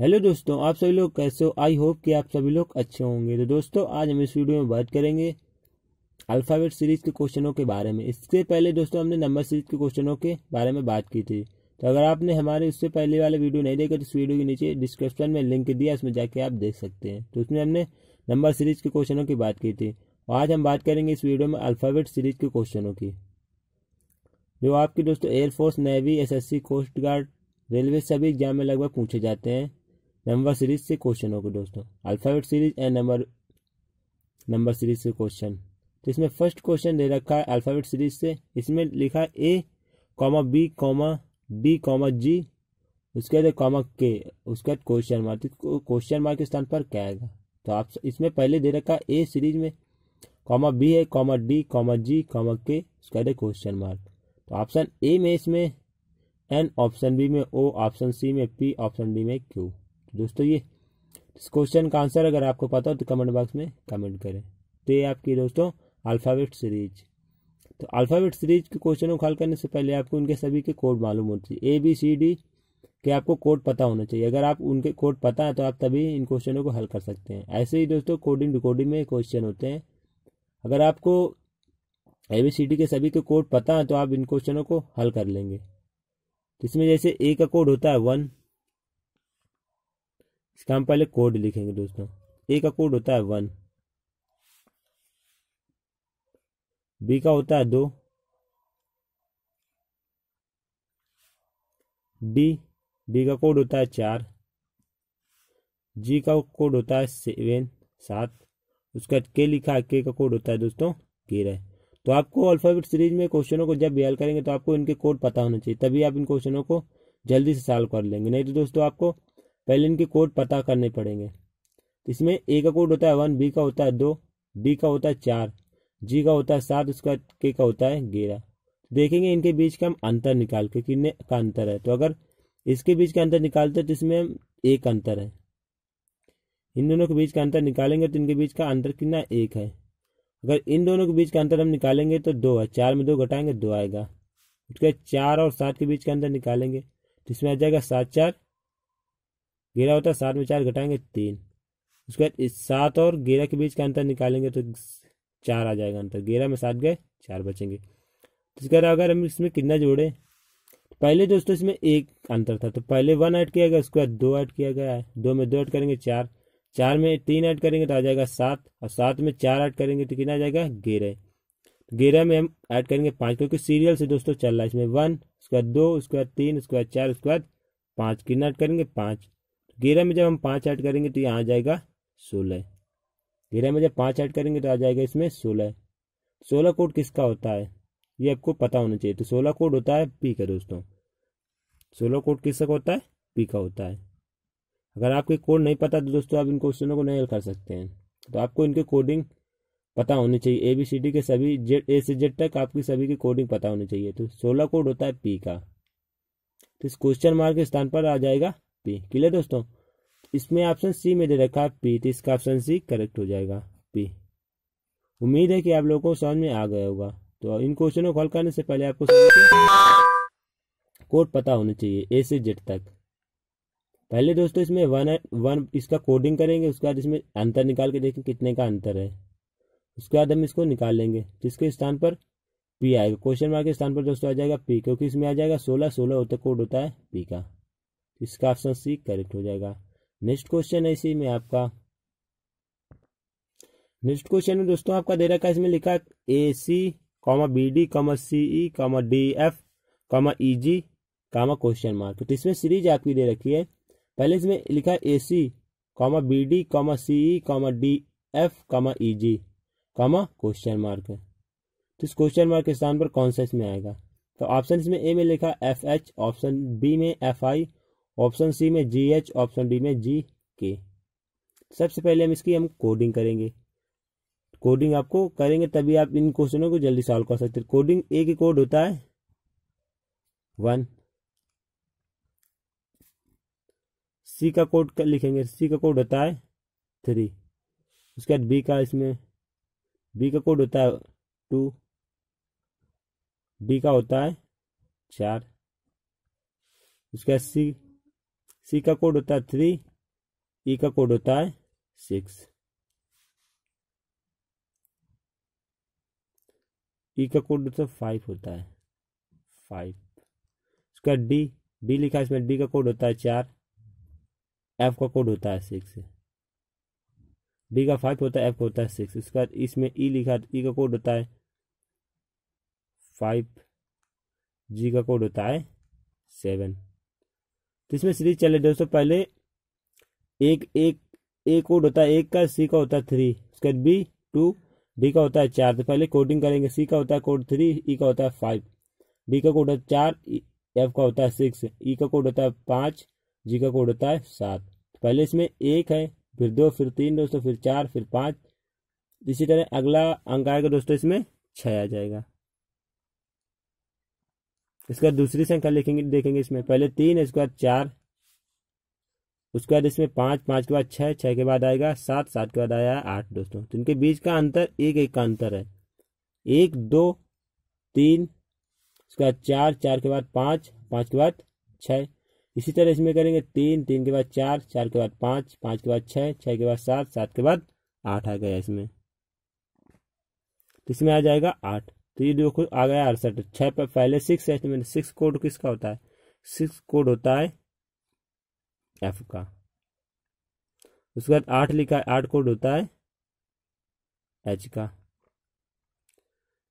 Hello दोस्तों आप सभी लोग कैसे हो आई होप कि आप सभी लोग अच्छे होंगे तो दोस्तों आज हम इस वीडियो में बात करेंगे अल्फ़ाबेट सीरीज के क्वेश्चनों के बारे में इससे पहले दोस्तों हमने नंबर सीरीज के क्वेश्चनों के बारे में बात की थी तो अगर आपने हमारे उससे पहले वाले वीडियो नहीं देखा तो इस वीडियो के नीचे डिस्क्रिप्शन में लिंक दिया उसमें जाके आप देख सकते हैं तो उसमें हमने नंबर सीरीज के क्वेश्चनों की बात की थी और आज हम बात करेंगे इस वीडियो में अल्फ़ाबेट सीरीज के क्वेश्चनों की जो आपके दोस्तों air force navy SSC coast guard railway सभी एग्जाम में लगभग पूछे जाते हैं नंबर सीरीज से क्वेश्चन होगा दोस्तों alphabet series and number number series से क्वेश्चन तो इसमें फर्स्ट क्वेश्चन दे रखा है अल्फ़ाबेट सीरीज से इसमें लिखा है A comma B comma D comma G उसके बाद कॉमा के उसके बाद क्वेश्चन मार्क क्वेश्चन मार्क के स्थान पर क्या आएगा तो आप इसमें पहले दे रखा ए सीरीज में कॉमा बी है comma D comma G comma के उसके बाद क्वेश्चन मार्क तो ऑप्शन ए में इसमें एन ऑप्शन बी में ओ ऑप्शन सी में पी ऑप्शन डी में क्यू दोस्तों ये इस क्वेश्चन का आंसर अगर आपको पता हो तो कमेंट बॉक्स में कमेंट करें तो ये आपकी दोस्तों अल्फ़ाबेट सीरीज तो अल्फ़ाबेट सीरीज के क्वेश्चनों को हल करने से पहले आपको उनके सभी के कोड मालूम होने चाहिए ए बी सी डी के आपको कोड पता होना चाहिए अगर आप उनके कोड पता है तो आप तभी इन क्वेश्चनों को हल कर सकते हैं ऐसे ही दोस्तों कोडिंग डिकोडिंग में क्वेश्चन होते हैं अगर आपको ए बी सी डी के सभी के कोड पता है तो आप इन क्वेश्चनों को हल कर लेंगे इसमें जैसे ए का कोड होता है वन इसका हम पहले कोड लिखेंगे दोस्तों ए का कोड होता है वन बी का होता है दो डी डी का कोड होता है चार जी का कोड होता है सेवन सात उसके बाद के लिखा है के का कोड होता है दोस्तों तेरह तो आपको अल्फाबेट सीरीज में क्वेश्चनों को जब भी हल करेंगे तो आपको इनके कोड पता होना चाहिए तभी आप इन क्वेश्चनों को जल्दी से सॉल्व कर लेंगे नहीं तो दोस्तों आपको पहले इनके कोड पता करने पड़ेंगे तो इसमें ए का कोड होता है वन बी का होता है दो डी का होता है चार जी का होता है सात उसका के का होता है ग्यारह तो देखेंगे इनके बीच का हम अंतर निकाल के कितने का अंतर है तो अगर इसके बीच का अंतर निकालते हैं तो इसमें हम एक अंतर है इन दोनों के बीच का अंतर निकालेंगे तो इनके बीच का अंतर कितना एक है अगर इन दोनों के बीच का अंतर हम निकालेंगे तो दो है चार में दो घटाएंगे दो आएगा उसके चार और सात के बीच का अंतर निकालेंगे तो इसमें आ जाएगा सात चार ग्यारह होता है सात में चार घटाएंगे तीन उसके बाद इस सात और ग्यारह के बीच का अंतर निकालेंगे तो चार आ जाएगा अंतर ग्यारह में सात गए चार बचेंगे तो इसके बाद मतलब अगर हम इसमें कितना जोड़े पहले दोस्तों इसमें एक अंतर था तो पहले वन ऐड किया गया उसके बाद दो ऐड किया गया है दो में दो ऐड करेंगे चार चार में तीन ऐड करेंगे तो आ जाएगा सात और सात में चार ऐड करेंगे तो कितना आ जाएगा ग्यारह ग्यारह में हम ऐड करेंगे पाँच क्योंकि सीरियल से दोस्तों चल रहा है इसमें वन उसके बाद दो उसके बाद तीन उसके बाद चार उसके बाद पाँच कितना ऐड करेंगे पाँच ग्यारह में जब हम पाँच ऐड करेंगे तो ये आ जाएगा सोलह ग्यारह में जब पाँच ऐड करेंगे तो आ जाएगा इसमें सोलह सोलह कोड किसका होता है ये आपको पता होना चाहिए तो सोलह कोड होता है पी का दोस्तों सोलह कोड किसका होता है पी का होता है अगर आपको कोड नहीं पता तो दोस्तों आप इन क्वेश्चनों को नहीं हल कर सकते हैं तो आपको इनके कोडिंग पता होनी चाहिए ए बी सी डी के सभी जेड ए से जेड तक आपकी सभी की कोडिंग पता होनी चाहिए तो सोलह कोड होता है पी का तो इस क्वेश्चन मार्क के स्थान पर आ जाएगा पी क्लियर दोस्तों इसमें ऑप्शन सी में दे रखा पी तो इसका ऑप्शन सी करेक्ट हो जाएगा पी उम्मीद है कि आप लोगों को समझ में आ गया होगा तो इन क्वेश्चनों को हल करने से पहले आपको कोड पता होना चाहिए ए से जेड तक पहले दोस्तों इसमें वन वन इसका कोडिंग करेंगे उसके बाद इसमें अंतर निकाल के देखें कितने का अंतर है उसके बाद हम इसको निकाल लेंगे जिसके स्थान पर पी आएगा क्वेश्चन मार्क के स्थान पर दोस्तों आ जाएगा पी क्योंकि इसमें आ जाएगा सोलह सोलह होता कोड होता है पी का इसका ऑप्शन सी करेक्ट हो जाएगा नेक्स्ट क्वेश्चन है इसी में आपका नेक्स्ट क्वेश्चन में दोस्तों आपका दे रखा है इसमें लिखा A C comma B D comma C E comma D F comma E G comma question mark तो इसमें सीरीज आपकी दे रखी है पहले इसमें लिखा है A C comma B D comma C E comma D F comma E G comma question mark तो इस क्वेश्चन मार्क के स्थान पर कौन सा इसमें आएगा तो ऑप्शन इसमें ए में लिखा एफ एच ऑप्शन बी में एफ आई ऑप्शन सी में जी एच ऑप्शन डी में जी के सबसे पहले हम इसकी हम कोडिंग करेंगे कोडिंग आपको करेंगे तभी आप इन क्वेश्चनों को जल्दी सॉल्व कर सकते हैं कोडिंग एक ही कोड होता है वन सी का कोड कर लिखेंगे सी का कोड होता है थ्री उसके बाद बी का इसमें बी का कोड होता है टू डी का होता है चार उसके बाद सी सी का कोड होता है थ्री ई e का कोड होता है सिक्स ई e का कोड होता है फाइव होता है फाइव उसका डी डी लिखा इसमें डी का कोड होता है चार एफ का कोड होता है सिक्स डी का फाइव होता है एफ का होता है सिक्स उसका बाद इसमें ई e लिखा है ई का कोड होता है फाइव जी का कोड होता है सेवन तो इसमें सीरीज चले दोस्तों पहले एक एक ए कोड होता है एक का सी का होता है थ्री उसके बाद बी टू डी का होता है चार तो पहले कोडिंग करेंगे सी का होता है कोड थ्री ई का होता है फाइव डी का कोड होता है चार एफ e, का होता है सिक्स ई e का कोड होता है पाँच जी का कोड होता है सात तो पहले इसमें एक है फिर दो फिर तीन दोस्तों फिर चार फिर पाँच इसी तरह अगला अंक आएगा दोस्तों इसमें छः आ जाएगा इसके बाद दूसरी संख्या लिखेंगे देखेंगे इसमें पहले तीन इसके बाद चार उसके बाद इसमें पांच पांच के बाद छह छह के बाद आएगा सात सात के बाद आया आठ दोस्तों तो इनके बीच का अंतर एक एक का अंतर है एक दो तीन उसके बाद चार चार के बाद पांच पांच के बाद छह इसी तरह इसमें करेंगे तीन तीन के बाद चार चार के बाद पांच पांच के बाद छह छह के बाद सात सात के बाद आठ आ गया इसमें तो इसमें आ जाएगा आठ तो ये देखो आ गया अड़सठ छः पर पहले सिक्स एस्टिमेट सिक्स कोड किसका होता है सिक्स कोड होता है एफ का उसके बाद आठ लिखा है आठ कोड होता है एच का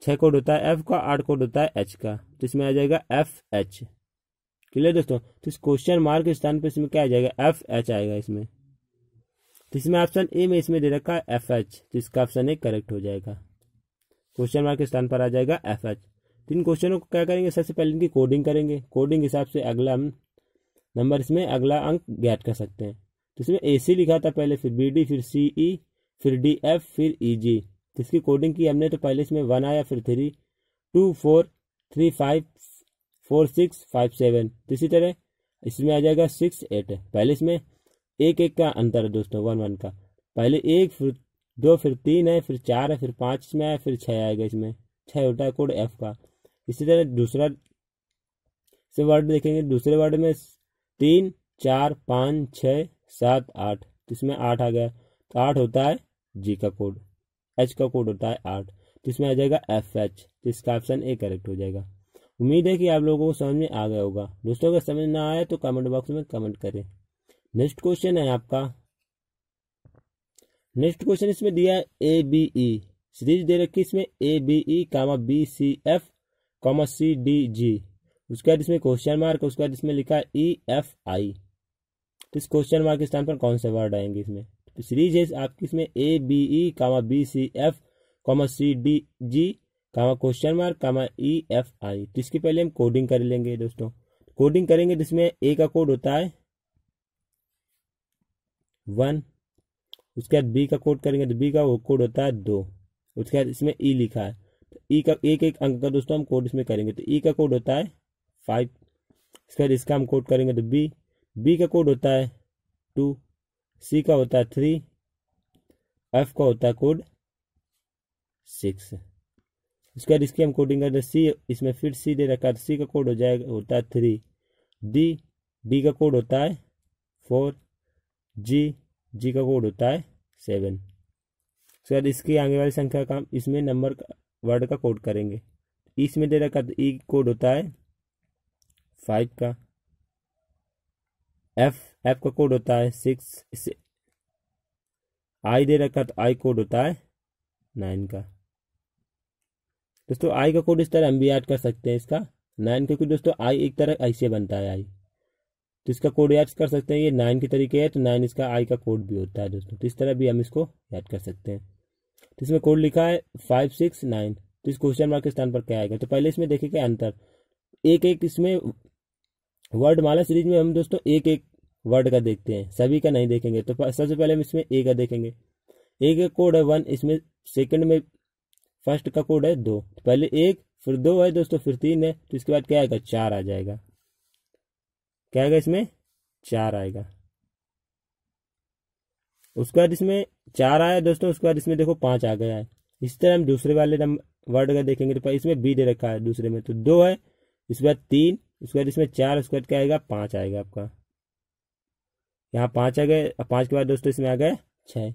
छः कोड होता है एफ का आठ कोड होता है एच का तो इसमें आ जाएगा एफ एच क्लियर दोस्तों तो इस क्वेश्चन मार्क के स्थान पर इसमें क्या आ जाएगा एफ एच आएगा इसमें तो इसमें ऑप्शन ए में इसमें दे रखा है एफ एच तो इसका ऑप्शन ए करेक्ट हो जाएगा क्वेश्चन मार्क के स्थान पर आ जाएगा एफ एच तीन इन क्वेश्चनों को क्या करेंगे सबसे पहले इनकी कोडिंग करेंगे कोडिंग हिसाब से अगला हम नंबर इसमें अगला अंक गैट कर सकते हैं तो इसमें ए सी लिखा था पहले फिर बी डी फिर सी ई e, फिर डी एफ फिर ई e जी तो इसकी कोडिंग की हमने तो पहले इसमें वन आया फिर three two four three five four six five seven तो इसी तरह इसमें आ जाएगा सिक्स एट पहले इसमें एक एक का अंतर है दोस्तों वन वन का पहले एक फिर दो फिर तीन है फिर चार है फिर पाँच इसमें है फिर छः आएगा इसमें छः होता है कोड एफ का इसी तरह दूसरा से वर्ड देखेंगे दूसरे वर्ड में तीन चार पाँच छ सात आठ तो इसमें आठ आ गया तो आठ होता है जी का कोड एच का कोड होता है आठ तो इसमें आ जाएगा एफ एच तो इसका ऑप्शन ए करेक्ट हो जाएगा उम्मीद है कि आप लोगों को समझ में आ गया होगा दोस्तों अगर समझ ना आया तो कमेंट बॉक्स में कमेंट करें नेक्स्ट क्वेश्चन है आपका नेक्स्ट क्वेश्चन इसमें दिया ए बी ई सीरीज दे रखी इसमें A B E comma B C F comma C D G उसके बाद इसमें क्वेश्चन मार्क उसके बाद इसमें लिखा ई एफ आई तो इस क्वेश्चन मार्क के स्थान पर कौन से वर्ड आएंगे इसमें तो सीरीज है आपकी इसमें A B E comma B C F comma C D G comma question mark comma E F I तो इसके पहले हम कोडिंग कर लेंगे दोस्तों कोडिंग करेंगे जिसमें ए का कोड होता है वन उसके बाद बी का कोड करेंगे तो बी का वो कोड होता है दो उसके बाद इसमें ई e लिखा है तो ई e का एक एक अंक का दोस्तों हम कोड इसमें करेंगे तो ई e का कोड होता है फाइव उसके बाद इसका हम कोड करेंगे तो बी बी का कोड होता है टू सी का होता है थ्री एफ का होता है कोड सिक्स उसके बाद इसकी हम कोडिंग करते सी इसमें फिर सी दे रखा है तो सी का कोड हो जाएगा होता है थ्री डी बी का कोड होता है फोर जी जी का कोड होता है सेवन उसके बाद इसके आगे वाली संख्या का इसमें नंबर वर्ड का कोड करेंगे इसमें दे रखा ई कोड होता है फाइव का एफ एफ का कोड होता है सिक्स आई दे रखा तो आई कोड होता है नाइन का दोस्तों आई का कोड इस तरह हम भी ऐड कर सकते हैं इसका नाइन क्योंकि दोस्तों आई एक तरह ऐसे बनता है आई तो इसका कोड याद कर सकते हैं ये नाइन के तरीके है तो नाइन इसका आई का कोड भी होता है दोस्तों तो इस तरह भी हम इसको याद कर सकते हैं तो इसमें कोड लिखा है फाइव सिक्स नाइन तो इस क्वेश्चन मार्क के स्थान पर क्या आएगा तो पहले इसमें देखें क्या अंतर एक एक इसमें वर्ड माला सीरीज में हम दोस्तों एक एक वर्ड का देखते हैं सभी का नहीं देखेंगे तो सबसे पहले हम इसमें ए का देखेंगे ए का कोड है वन इसमें सेकंड में फर्स्ट का कोड है दो तो पहले एक फिर दो है दोस्तों फिर तीन है तो इसके बाद क्या आएगा चार आ जाएगा क्या आएगा इसमें चार आएगा उसके बाद इसमें चार आया दोस्तों उसके बाद इसमें देखो पांच आ गया है इस तरह हम दूसरे वाले वर्ड का देखेंगे तो इसमें बी दे रखा है दूसरे में तो दो है उसके बाद तीन उसके बाद इसमें चार उसके बाद क्या आएगा पांच आएगा आपका यहाँ पांच आ गए पांच के बाद दोस्तों इसमें आ गए छह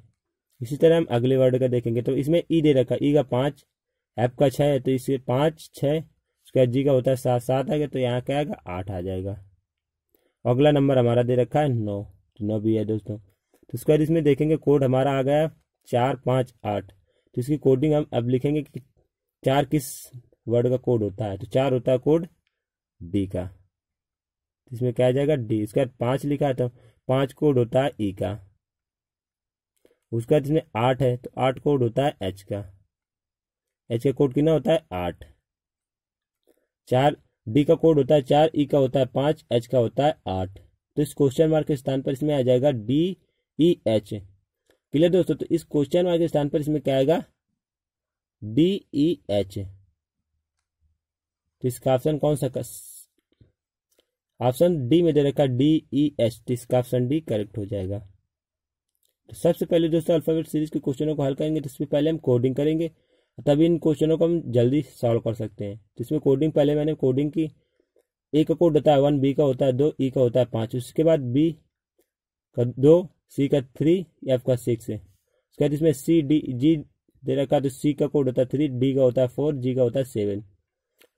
इसी तरह हम अगले वर्ड का देखेंगे तो इसमें ई दे रखा ई का पांच एफ का छह है तो इसके पांच छह उसके बाद जी का होता है सात सात आ गया तो यहाँ क्या आएगा आठ आ जाएगा अगला नंबर हमारा दे रखा है नौ तो नौ भी है दोस्तों तो उसके बाद इसमें देखेंगे कोड हमारा आ गया चार पाँच आठ तो इसकी कोडिंग हम अब लिखेंगे कि चार किस वर्ड का कोड होता है तो चार होता है कोड डी का तो इसमें क्या आ जाएगा डी उसके बाद पाँच लिखा है तो पाँच कोड होता है ई e का उसके बाद इसमें आठ है तो आठ कोड होता है एच का एच का कोड कितना होता है आठ चार डी का कोड होता है चार ई e का होता है पांच एच का होता है आठ तो इस क्वेश्चन मार्क के स्थान पर इसमें आ जाएगा डी ई एच क्लियर दोस्तों तो इस क्वेश्चन मार्क के स्थान पर इसमें क्या आएगा डी ई एच तो इसका ऑप्शन कौन सा ऑप्शन डी में दे रखा डी ई एच तो इसका ऑप्शन डी करेक्ट हो जाएगा तो सबसे पहले दोस्तों अल्फाबेट सीरीज के क्वेश्चनों को हल करेंगे तो इसमें पहले हम कोडिंग करेंगे तभी इन क्वेश्चनों को हम जल्दी सॉल्व कर सकते हैं तो इसमें कोडिंग पहले मैंने कोडिंग की ए का कोड होता है वन बी का होता है दो ई e का होता है पाँच उसके बाद बी का दो सी का थ्री एफ का सिक्स है उसके बाद इसमें सी डी जी दे रखा तो सी का कोड होता है थ्री डी का होता है फोर जी का होता है सेवन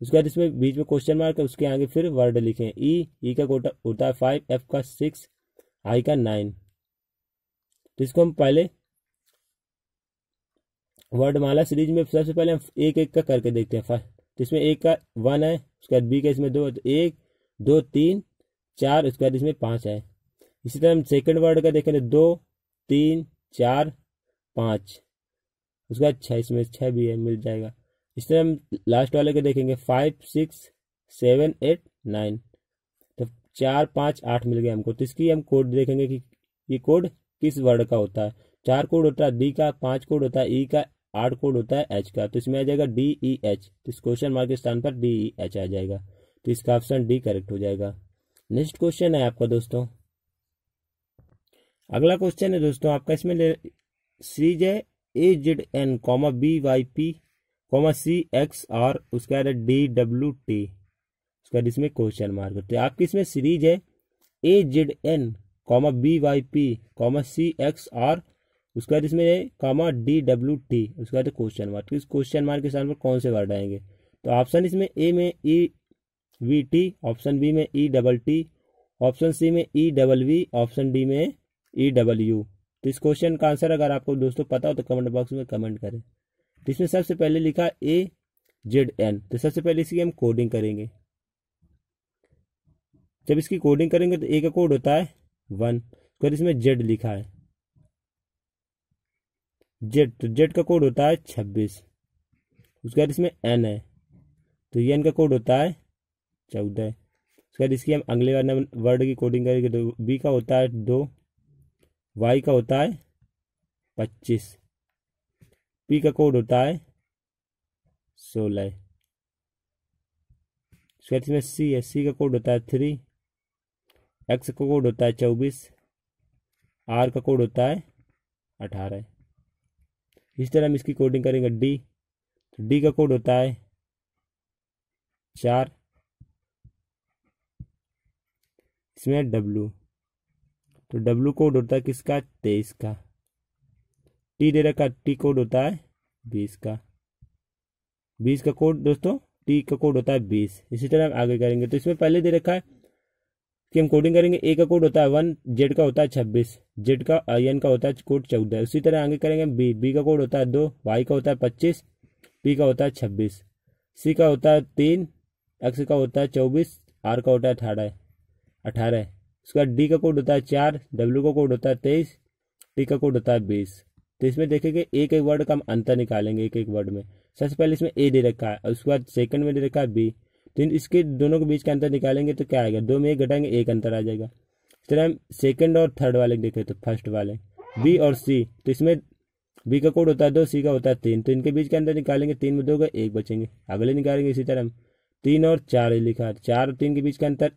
उसके बाद इसमें बीच में क्वेश्चन मार्क है उसके आगे फिर वर्ड लिखे ई ई का कोड होता है फाइव एफ का सिक्स आई का नाइन तो इसको हम पहले वर्डमाला सीरीज में सबसे पहले हम एक एक का करके देखते हैं फर्स्ट तो इसमें एक का वन है उसके बाद बी का इसमें दो तो एक दो तीन चार उसके बाद इसमें पाँच है इसी तरह हम सेकेंड वर्ड का देखें तो दो तीन चार पाँच उसके बाद छः इसमें छः भी है मिल जाएगा इस तरह हम लास्ट वाले का देखेंगे five six seven eight nine तो चार पाँच आठ मिल गया हमको तो इसकी हम कोड देखेंगे कि ये कोड किस वर्ड का होता है चार कोड होता है डी का पाँच कोड होता है ई e का आठ कोड होता है एच का तो इसमें आ जाएगा डी ई एच तो इस क्वेश्चन मार्क के स्थान पर डी ई एच आ जाएगा तो इसका ऑप्शन डी करेक्ट हो जाएगा नेक्स्ट क्वेश्चन है आपका दोस्तों अगला क्वेश्चन है दोस्तों आपका इसमें सीरीज है A Z N comma B Y P comma C X R उसके बाद डी डब्ल्यू टी उसके बाद इसमें क्वेश्चन मार्क तो आपकी इसमें सीरीज है A Z N comma B Y P comma C X R उसके बाद इसमें कामा डी डब्ल्यू टी उसके बाद क्वेश्चन मार्क तो इस क्वेश्चन मार्क के स्थान पर कौन से वर्ड आएंगे तो ऑप्शन इसमें ए में E V T option B में E double T option C में E double V option D में ई डबल यू तो इस क्वेश्चन का आंसर अगर आपको दोस्तों पता हो तो कमेंट बॉक्स में कमेंट करें तो इसमें सबसे पहले लिखा ए जेड एन तो सबसे पहले इसकी हम कोडिंग करेंगे जब इसकी कोडिंग करेंगे तो ए का कोड होता है वन और इसमें जेड लिखा है जेड तो जेड का कोड होता है छब्बीस उसके बाद इसमें एन है तो ये एन का कोड होता है चौदह उसके बाद इसकी हम अगले बार वर्ड की कोडिंग करेंगे तो बी का होता है दो वाई का होता है पच्चीस पी का कोड होता है सोलह उसके बाद इसमें सी है सी का कोड होता है थ्री एक्स का कोड होता है चौबीस आर का कोड होता है अठारह इस तरह हम इसकी कोडिंग करेंगे डी तो डी का कोड होता है चार इसमें डब्लू तो डब्लू कोड होता है किसका तेईस का टी दे रखा टी कोड होता है बीस का बीस का कोड दोस्तों टी का कोड होता है बीस इसी तरह हम आगे करेंगे तो इसमें पहले दे रखा है कि हम कोडिंग करेंगे ए का कोड होता है वन जेड का होता है छब्बीस जेड का एन का होता है कोड चौदह उसी तरह आगे करेंगे बी बी का कोड होता है दो वाई का होता है पच्चीस पी का होता है छब्बीस सी का होता है तीन एक्स का होता है चौबीस आर का होता है अठारह अठारह उसके बाद डी का कोड होता है चार डब्ल्यू का कोड होता है तेईस टी का कोड होता है बीस तो इसमें देखेंगे एक एक वर्ड का हम अंतर निकालेंगे एक एक वर्ड में सबसे पहले इसमें ए दे रखा है उसके बाद सेकंड में दे रखा है बी तो इसके दोनों के बीच का अंतर निकालेंगे तो क्या आएगा दो में एक घटाएंगे एक अंतर आ जाएगा इस तरह हम सेकेंड और थर्ड वाले देख रहे तो फर्स्ट वाले बी और सी तो इसमें बी का कोड होता है दो सी का होता है तीन तो इनके बीच के अंदर निकालेंगे तीन में दो का एक बचेंगे अगले निकालेंगे इसी तरह हम तीन और चार लिखा है चार और तीन के बीच का अंतर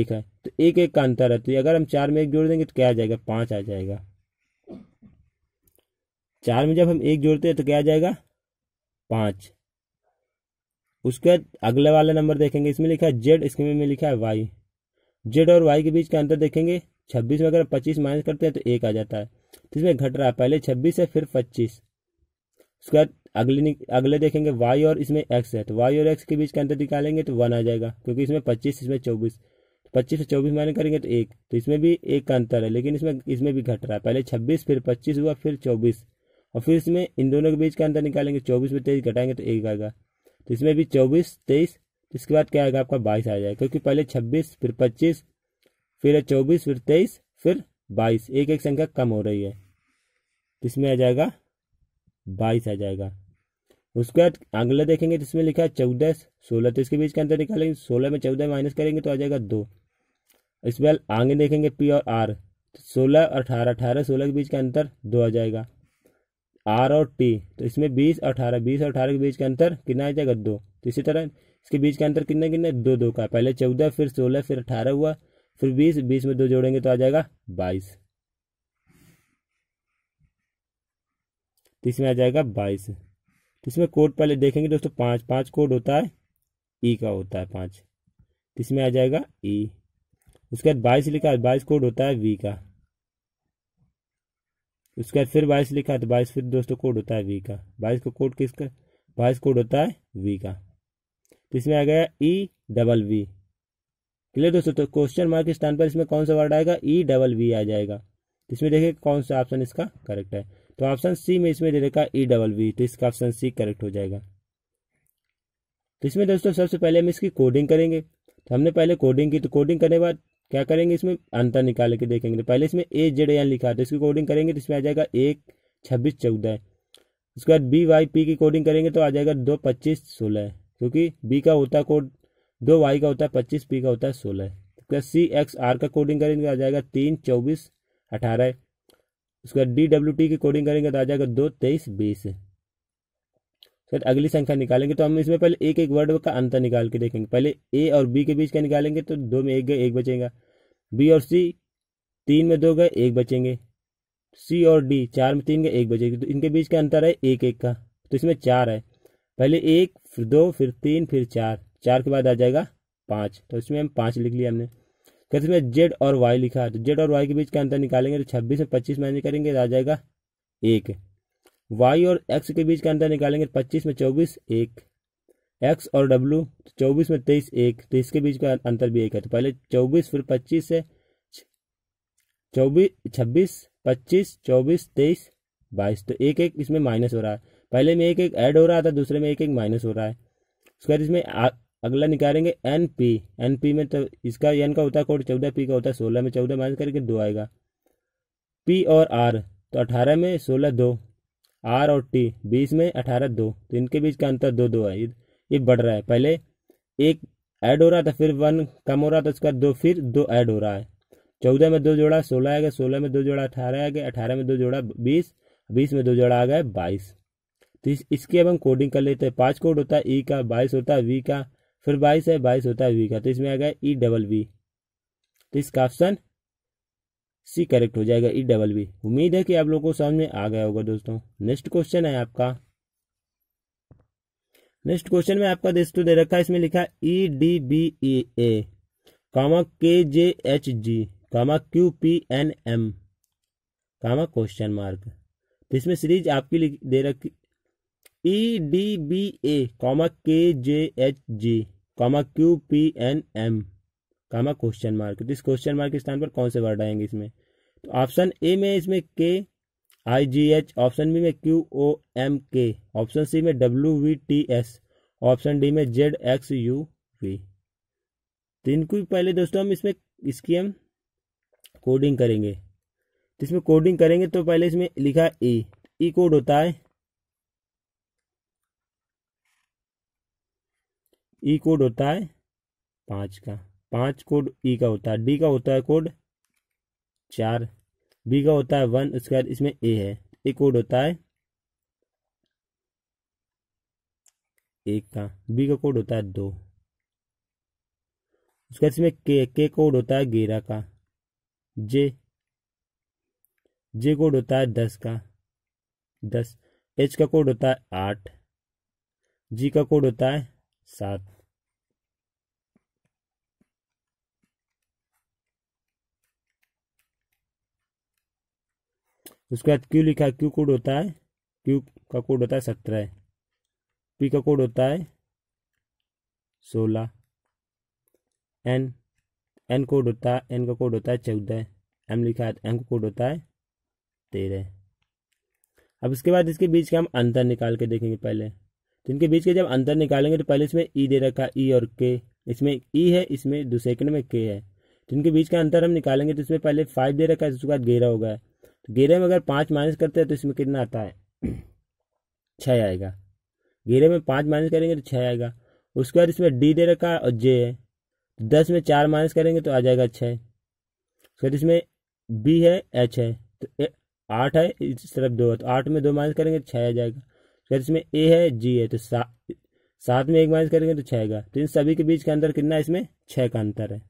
एक है तो एक एक का अंतर है तो अगर हम चार में एक जोड़ देंगे तो क्या आ जाएगा पाँच आ जाएगा चार में जब हम एक जोड़ते हैं तो क्या आ जाएगा पाँच उसके बाद अगले वाला नंबर देखेंगे इसमें लिखा है जेड इसके में लिखा है वाई जेड और वाई के बीच का अंतर देखेंगे छब्बीस में अगर पच्चीस माइनस करते हैं तो एक आ जाता है तो इसमें घट रहा है पहले छब्बीस है फिर पच्चीस उसके बाद अगले अगले देखेंगे वाई और इसमें एक्स है तो वाई और एक्स के बीच का अंतर निकालेंगे तो वन आ जाएगा क्योंकि इसमें पच्चीस इसमें चौबीस पच्चीस से चौबीस माइनस करेंगे तो एक तो इसमें भी एक का अंतर है लेकिन इसमें इसमें भी घट रहा है पहले छब्बीस फिर पच्चीस हुआ फिर चौबीस और फिर इसमें इन दोनों के बीच का अंतर निकालेंगे चौबीस में तेईस घटाएंगे तो एक आएगा तो इसमें भी चौबीस तेईस इसके बाद क्या आएगा आपका बाईस आ जाएगा क्योंकि पहले छब्बीस फिर पच्चीस फिर चौबीस फिर तेईस फिर बाईस एक एक संख्या कम हो रही है तो इसमें आ जाएगा बाईस आ जाएगा उसके बाद अगला देखेंगे जिसमें लिखा है चौदह सोलह तो इसके बीच का अंतर निकालेंगे सोलह में चौदह माइनस करेंगे तो आ जाएगा दो इसके बाद आगे देखेंगे पी और आर तो सोलह और अठारह अठारह सोलह के बीच का अंतर दो आ जाएगा आर और टी तो इसमें बीस और अठारह बीस और अठारह के बीच का अंतर कितना आ जाएगा दो तो इसी तरह इसके बीच का अंतर कितना कितना दो दो का पहले चौदह फिर सोलह फिर अठारह हुआ फिर बीस बीस में दो जोड़ेंगे तो आ जाएगा बाईस तो इसमें आ जाएगा बाईस तो इसमें कोड पहले देखेंगे दोस्तों पाँच पाँच कोड होता है ई e का होता है पाँच तो इसमें आ जाएगा ई e। उसके बाद बाईस लिखा है बाईस कोड होता है वी का उसके बाद फिर बाईस लिखा तो बाईस फिर दोस्तों कोड होता है वी का बाईस का कोड किसका बाईस कोड होता है वी का तो इसमें आ गया ई डबल वी क्लियर दोस्तों तो क्वेश्चन मार्क के स्थान पर इसमें कौन सा वर्ड आएगा ई डबल वी आ जाएगा तो इसमें देखिए कौन सा ऑप्शन इसका करेक्ट है तो ऑप्शन सी में इसमें दे रखा ई डबल वी तो इसका ऑप्शन सी करेक्ट हो जाएगा तो इसमें दोस्तों सबसे पहले हम इसकी कोडिंग करेंगे तो हमने पहले कोडिंग की तो कोडिंग करने के बाद क्या करेंगे इसमें अंतर निकाल के देखेंगे तो पहले इसमें ए जेड एन लिखा था तो इसकी कोडिंग करेंगे तो इसमें आ जाएगा एक छब्बीस चौदह उसके बाद बी वाई पी की कोडिंग करेंगे तो आ जाएगा दो पच्चीस सोलह क्योंकि बी का होता है कोड दो वाई का होता है पच्चीस पी का होता है सोलह उसके बाद सी एक्स आर का कोडिंग करेंगे तो आ जाएगा तीन चौबीस अठारह उसके बाद डी डब्ल्यू टी की कोडिंग करेंगे तो आ जाएगा दो तेईस बीस फिर अगली संख्या निकालेंगे तो हम इसमें पहले एक एक वर्ड का अंतर निकाल के देखेंगे पहले ए और बी के बीच का निकालेंगे तो दो में एक गए एक बचेगा बी और सी तीन में दो गए एक बचेंगे सी और डी चार में तीन गए एक बचेंगे तो इनके बीच का अंतर है एक एक का तो इसमें चार है पहले एक फिर दो फिर तीन फिर चार चार के बाद आ जाएगा पाँच तो इसमें हम पाँच लिख लिया हमने फिर इसमें जेड और वाई लिखा तो जेड और वाई के बीच का अंतर निकालेंगे तो छब्बीस में पच्चीस माइनस करेंगे तो आ जाएगा एक वाई और एक्स के बीच का अंतर निकालेंगे पच्चीस में चौबीस एक एक्स और डब्लू तो चौबीस में तेईस एक तो इसके बीच का अंतर भी एक है तो पहले चौबीस फिर पच्चीस है चौबीस छब्बीस पच्चीस चौबीस तेईस बाईस तो एक एक इसमें माइनस हो रहा है पहले में एक एक ऐड हो रहा था दूसरे में एक एक माइनस हो रहा है उसके बाद इसमें अगला निकालेंगे एन पी एन पी में तो इसका एन का होता है कोड चौदह पी का होता है सोलह में चौदह माइनस करेंगे दो आएगा पी और आर तो अठारह में सोलह दो आर और टी बीस में अठारह दो तो इनके बीच का अंतर दो दो है ये बढ़ रहा है पहले एक ऐड हो रहा था फिर वन कम हो रहा था उसका दो फिर दो ऐड हो रहा है चौदह में दो जोड़ा सोलह आ गया सोलह में दो जोड़ा अठारह आ गया अठारह में दो जोड़ा बीस बीस में दो जोड़ा आ गया बाईस तो इस, इसकी अब हम कोडिंग कर लेते हैं पाँच कोड होता है ई e का बाईस होता है वी का फिर बाईस है बाईस होता है वी का तो इसमें आ गया ई डबल वी तो इसका ऑप्शन सी करेक्ट हो जाएगा ई डबल बी उम्मीद है कि आप लोगों को समझ में आ गया होगा दोस्तों नेक्स्ट क्वेश्चन है आपका नेक्स्ट क्वेश्चन में आपका दोस्तों दे रखा है इसमें लिखा ई D B E A comma K J H G comma Q P N M comma question mark तो इसमें सीरीज आपकी दे रखी E D B A comma K J H G comma Q P N M comma question mark तो इस question mark के स्थान पर कौन से वर्ड आएंगे इसमें तो ऑप्शन ए में इसमें K I G H option B में Q O M K option C में W V T S option D में जेड एक्स यू वी तो इनको पहले दोस्तों हम इसमें इसकी हम कोडिंग करेंगे तो इसमें कोडिंग करेंगे तो पहले इसमें लिखा ई ई कोड होता है ई e कोड होता है पांच का पाँच कोड ई e का होता है डी का होता है कोड चार बी का होता है वन उसके बाद इसमें ए है ए कोड होता है एक का बी का कोड होता है दो उसके बाद इसमें के के कोड होता है ग्यारह का जे जे कोड होता है दस का दस एच का कोड होता है आठ जी का कोड होता है सात उसके बाद क्यू लिखा क्यू कोड होता है क्यू का कोड होता है सत्रह पी का कोड होता है सोलह एन एन कोड होता है एन का कोड होता है चौदह एम लिखा है एम का कोड होता है तेरह अब इसके बाद इसके बीच का हम अंतर निकाल के देखेंगे पहले तो इनके बीच के जब अंतर निकालेंगे तो पहले इसमें ई e दे रखा ई e और के इसमें ई e है इसमें दो सेकंड में के है तो इनके बीच का अंतर हम निकालेंगे तो इसमें पहले फाइव दे रखा है तो उसके बाद गेरा होगा घेरे में अगर पाँच माइनस करते हैं तो इसमें कितना आता है छः आएगा घेरे में पाँच माइनस करेंगे तो छः आएगा उसके बाद इसमें डी दे रखा है और जे है तो दस में चार माइनस करेंगे तो आ जाएगा छः उसके बाद इसमें बी है एच है तो आठ है इस तरफ दो है तो आठ में दो माइनस करेंगे तो छः आ जाएगा उसके बाद इसमें ए है जी है तो सात सात में एक माइनस करेंगे तो छः आएगा तो इन सभी के बीच का अंतर कितना है इसमें छः का अंतर है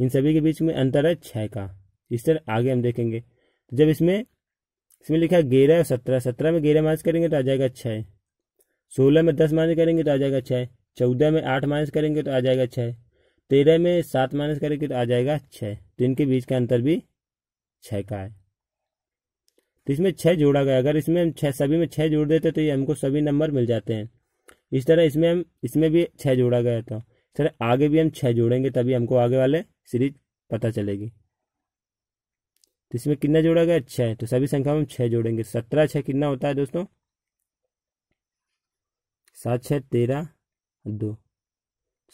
इन सभी के बीच में अंतर है छः का इस तरह आगे हम देखेंगे तो जब इसमें इसमें लिखा है ग्यारह और सत्रह सत्रह में ग्यारह माइनस करेंगे तो आ जाएगा छः सोलह में दस माइनस करेंगे तो आ जाएगा छः चौदह में आठ माइनस करेंगे तो आ जाएगा छः तेरह में सात माइनस करेंगे तो आ जाएगा छः तो इनके बीच का अंतर भी छः का है तो इसमें छः जोड़ा गया अगर इसमें हम छः सभी में छः जोड़ देते तो ये हमको सभी नंबर मिल जाते हैं इस तरह इसमें हम इसमें भी छः जोड़ा गया था इस तरह आगे भी हम छः जोड़ेंगे तभी हमको आगे वाले सीरीज पता चलेगी तो इसमें कितना जोड़ा गया छः तो सभी संख्या में छः जोड़ेंगे सत्रह छः कितना होता है दोस्तों सात छः तेरह दो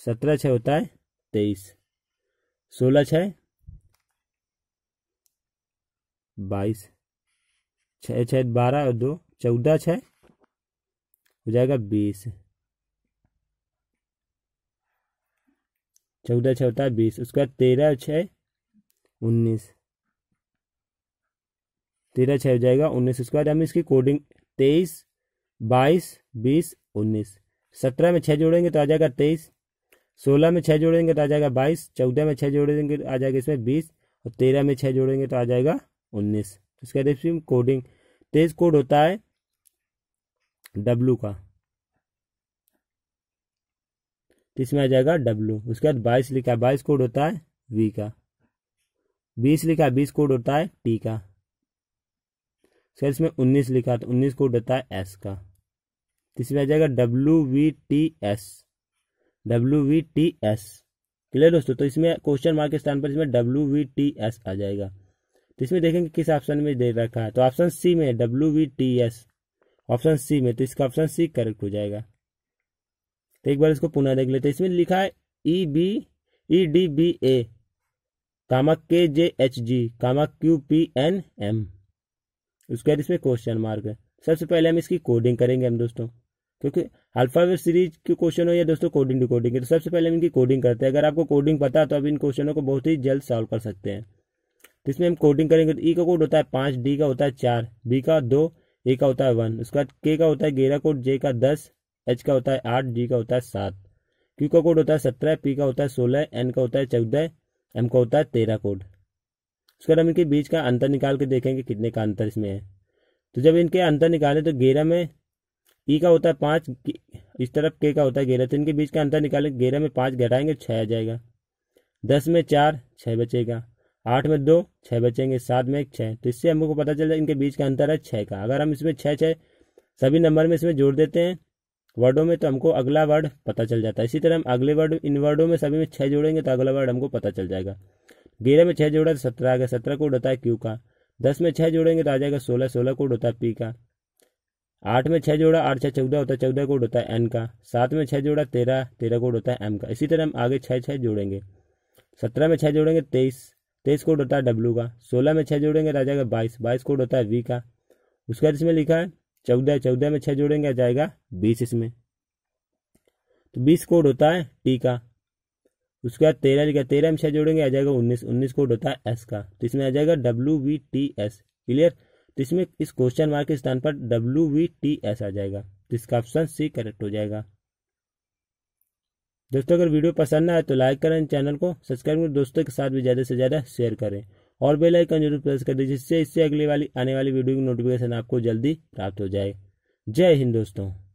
सत्रह छः होता है तेईस सोलह छः बाईस छः छः बारह और दो चौदह छः हो जाएगा बीस चौदह छः होता है बीस उसके बाद तेरह और छः उन्नीस तेरह छः हो जाएगा उन्नीस उसके बाद हम इसकी कोडिंग तेईस बाईस बीस उन्नीस सत्रह में छः जोड़ेंगे तो आ जाएगा तेईस सोलह में छः जोड़ेंगे तो आ जाएगा बाईस चौदह में छः जोड़ेंगे तो आ जाएगा इसमें बीस और तेरह में छः जोड़ेंगे तो आ जाएगा उन्नीस उसके बाद कोडिंग तेईस कोड होता है डब्लू का तो इसमें आ जाएगा डब्लू उसके बाद बाईस लिखा है बाईस कोड होता है वी का बीस लिखा है बीस कोड होता है टी का सर इसमें उन्नीस लिखा तो उन्नीस कोड होता है एस का तीसरे में आ जाएगा W V T S W V T S clear दोस्तों तो इसमें क्वेश्चन मार्क के स्थान पर इसमें डब्ल्यू वी टी एस आ जाएगा तो इसमें देखेंगे किस ऑप्शन में दे रखा है तो ऑप्शन सी में W V T S option C में तो इसका ऑप्शन सी करेक्ट हो जाएगा तो एक बार इसको पुनः देख लेते हैं इसमें लिखा है E B E D B A comma K J H G comma Q P N M उसके बाद इसमें क्वेश्चन मार्क है सबसे पहले हम इसकी कोडिंग करेंगे हम दोस्तों क्योंकि अल्फावेट सीरीज के क्वेश्चन हो या दोस्तों कोडिंग डिकोडिंग कोडिंग तो सबसे पहले हम इनकी कोडिंग करते हैं अगर आपको कोडिंग पता है तो आप इन क्वेश्चनों को बहुत ही जल्द सॉल्व कर सकते हैं तो इसमें हम कोडिंग करेंगे तो ई का कोड होता है पाँच डी का होता है चार बी का दो ए का होता है वन उसके बाद के का होता है ग्यारह कोड जे का दस एच का होता है आठ जी का होता है सात क्यू का कोड होता है सत्रह पी का होता है सोलह एन का होता है चौदह एम का होता है तेरह कोड उसके बाद हम इनके बीच का अंतर निकाल के देखेंगे कितने का अंतर इसमें है तो जब इनके अंतर निकालें तो गेरा में ई का होता है पाँच इस तरफ के का होता है गेरा तो इनके बीच का अंतर निकालें गेरा में पाँच घटाएंगे छः आ जाएगा दस में चार छः बचेगा आठ में दो छः बचेंगे सात में एक छः तो इससे हमको पता चल जाए इनके बीच का अंतर है छः का अगर हम इसमें छः छः सभी नंबर में इसमें जोड़ देते हैं वर्डों में तो हमको अगला वर्ड पता चल जाता है इसी तरह हम अगले वर्ड इन वर्डों में सभी में छः जोड़ेंगे तो अगला वर्ड हमको पता चल जाएगा ग्यारह में छह जोड़ा तो सत्रह आ गया सत्रह कोड होता है क्यू का दस में छह जोड़ेंगे तो आ जाएगा सोलह सोलह कोड होता है पी का आठ में छह जोड़ा आठ छह चौदह होता है चौदह कोड होता है एन का सात में छह जोड़ा तेरह तेरह कोड होता है एम का इसी तरह हम आगे छह छह जोड़ेंगे सत्रह में छह जोड़ेंगे तेईस तेईस कोड होता है डब्ल्यू का सोलह में छह जोड़ेंगे तो आ जाएगा बाईस बाईस कोड होता है वी का उसके बाद इसमें लिखा है चौदह चौदह में छह जोड़ेंगे तो आ जाएगा बीस इसमें तो बीस कोड होता है टी का उसके बाद तेरह लिखा तेरह में छह जोड़ेंगे आ जाएगा उन्नीस उन्नीस कोड होता है एस का तो इसमें आ जाएगा W V T S clear तो इसमें इस क्वेश्चन मार्क के स्थान पर डब्ल्यू वी टी एस आ जाएगा तो इसका ऑप्शन सी करेक्ट हो जाएगा दोस्तों अगर वीडियो पसंद ना आए तो लाइक करें चैनल को सब्सक्राइब करें दोस्तों के साथ भी ज़्यादा से ज़्यादा शेयर करें और बेल आइकन जरूर प्रेस कर दीजिए जिससे इससे अगली वाली आने वाली वीडियो की नोटिफिकेशन आपको जल्दी प्राप्त हो जाए जय हिंद दोस्तों